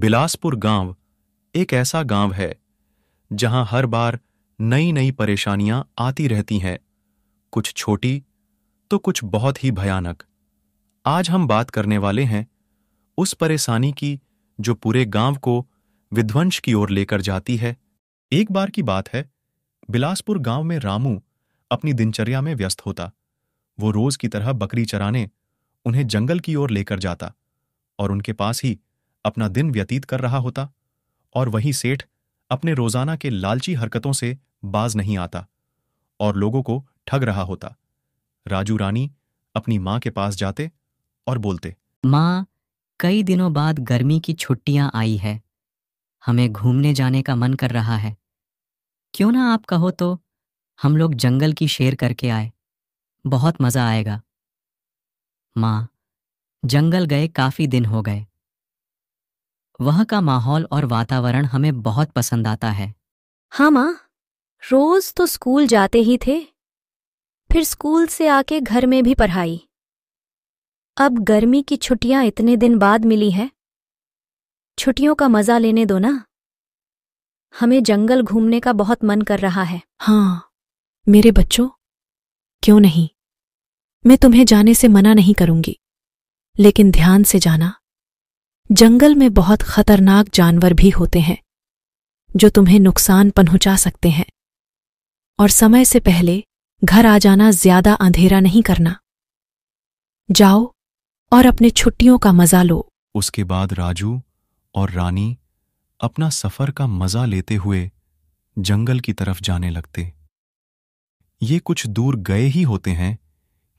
बिलासपुर गांव एक ऐसा गांव है जहां हर बार नई नई परेशानियां आती रहती हैं कुछ छोटी तो कुछ बहुत ही भयानक आज हम बात करने वाले हैं उस परेशानी की जो पूरे गांव को विध्वंस की ओर लेकर जाती है एक बार की बात है बिलासपुर गांव में रामू अपनी दिनचर्या में व्यस्त होता वो रोज की तरह बकरी चराने उन्हें जंगल की ओर लेकर जाता और उनके पास ही अपना दिन व्यतीत कर रहा होता और वहीं सेठ अपने रोजाना के लालची हरकतों से बाज नहीं आता और लोगों को ठग रहा होता राजू रानी अपनी माँ के पास जाते और बोलते माँ कई दिनों बाद गर्मी की छुट्टियां आई है हमें घूमने जाने का मन कर रहा है क्यों ना आप कहो तो हम लोग जंगल की शेर करके आए बहुत मज़ा आएगा माँ जंगल गए काफ़ी दिन हो गए वहाँ का माहौल और वातावरण हमें बहुत पसंद आता है हाँ माँ रोज तो स्कूल जाते ही थे फिर स्कूल से आके घर में भी पढ़ाई अब गर्मी की छुट्टियां इतने दिन बाद मिली है छुट्टियों का मजा लेने दो ना हमें जंगल घूमने का बहुत मन कर रहा है हाँ मेरे बच्चों क्यों नहीं मैं तुम्हें जाने से मना नहीं करूंगी लेकिन ध्यान से जाना जंगल में बहुत खतरनाक जानवर भी होते हैं जो तुम्हें नुकसान पहुंचा सकते हैं और समय से पहले घर आ जाना ज्यादा अंधेरा नहीं करना जाओ और अपने छुट्टियों का मजा लो उसके बाद राजू और रानी अपना सफर का मजा लेते हुए जंगल की तरफ जाने लगते ये कुछ दूर गए ही होते हैं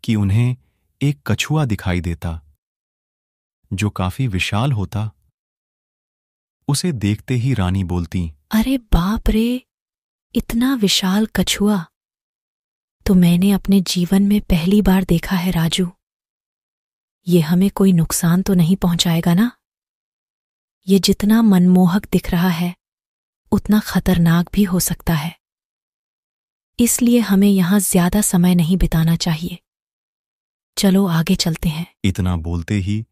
कि उन्हें एक कछुआ दिखाई देता जो काफी विशाल होता उसे देखते ही रानी बोलती अरे बाप रे इतना विशाल कछुआ तो मैंने अपने जीवन में पहली बार देखा है राजू ये हमें कोई नुकसान तो नहीं पहुंचाएगा ना ये जितना मनमोहक दिख रहा है उतना खतरनाक भी हो सकता है इसलिए हमें यहां ज्यादा समय नहीं बिताना चाहिए चलो आगे चलते हैं इतना बोलते ही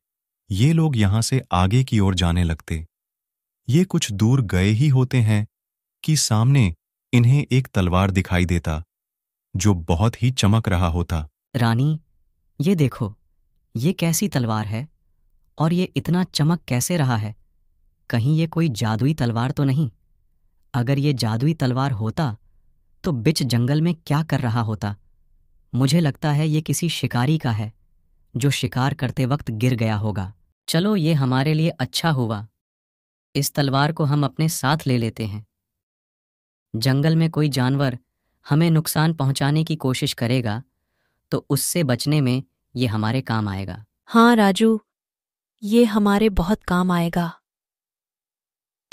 ये लोग यहां से आगे की ओर जाने लगते ये कुछ दूर गए ही होते हैं कि सामने इन्हें एक तलवार दिखाई देता जो बहुत ही चमक रहा होता रानी ये देखो ये कैसी तलवार है और ये इतना चमक कैसे रहा है कहीं ये कोई जादुई तलवार तो नहीं अगर ये जादुई तलवार होता तो बिच जंगल में क्या कर रहा होता मुझे लगता है ये किसी शिकारी का है जो शिकार करते वक्त गिर गया होगा चलो ये हमारे लिए अच्छा हुआ इस तलवार को हम अपने साथ ले लेते हैं जंगल में कोई जानवर हमें नुकसान पहुंचाने की कोशिश करेगा तो उससे बचने में ये हमारे काम आएगा हाँ राजू ये हमारे बहुत काम आएगा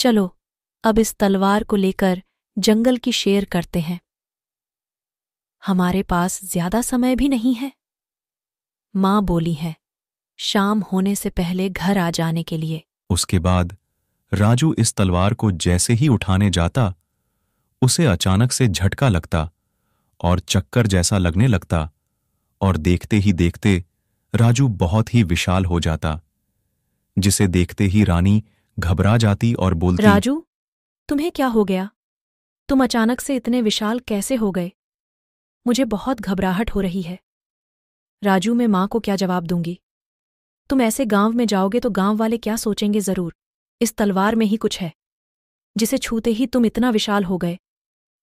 चलो अब इस तलवार को लेकर जंगल की शेर करते हैं हमारे पास ज्यादा समय भी नहीं है माँ बोली है शाम होने से पहले घर आ जाने के लिए उसके बाद राजू इस तलवार को जैसे ही उठाने जाता उसे अचानक से झटका लगता और चक्कर जैसा लगने लगता और देखते ही देखते राजू बहुत ही विशाल हो जाता जिसे देखते ही रानी घबरा जाती और बोलती राजू तुम्हें क्या हो गया तुम अचानक से इतने विशाल कैसे हो गए मुझे बहुत घबराहट हो रही है राजू मैं मां को क्या जवाब दूंगी तुम ऐसे गांव में जाओगे तो गांव वाले क्या सोचेंगे जरूर इस तलवार में ही कुछ है जिसे छूते ही तुम इतना विशाल हो गए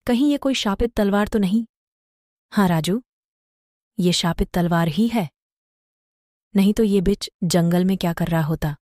कहीं ये कोई शापित तलवार तो नहीं हाँ राजू ये शापित तलवार ही है नहीं तो ये बिच जंगल में क्या कर रहा होता